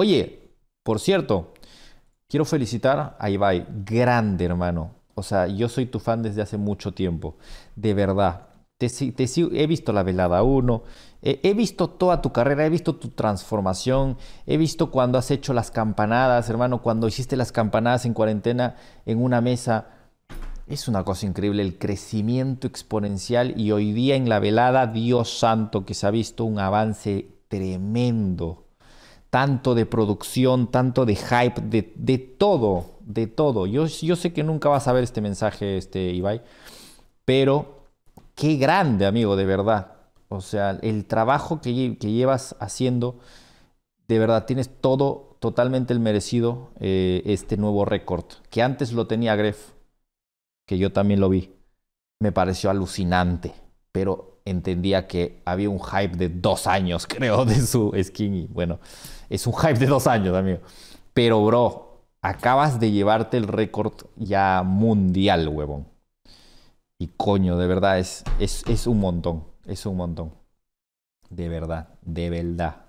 Oye, por cierto, quiero felicitar a Ibai, grande hermano. O sea, yo soy tu fan desde hace mucho tiempo, de verdad. he visto la velada 1, he, he visto toda tu carrera, he visto tu transformación, he visto cuando has hecho las campanadas, hermano, cuando hiciste las campanadas en cuarentena en una mesa. Es una cosa increíble el crecimiento exponencial y hoy día en la velada, Dios santo, que se ha visto un avance tremendo tanto de producción, tanto de hype, de, todo, de todo. Yo, yo, sé que nunca vas a ver este mensaje, este Ibai, pero qué grande, amigo, de verdad. O sea, el trabajo que, que llevas haciendo, de verdad, tienes todo totalmente el merecido eh, este nuevo récord, que antes lo tenía Gref, que yo también lo vi. Me pareció alucinante, pero entendía que había un hype de dos años, creo, de su skin. Y bueno, es un hype de dos años, amigo. Pero, bro, acabas de llevarte el récord ya mundial, huevón. Y coño, de verdad, es, es, es un montón. Es un montón. De verdad, de verdad.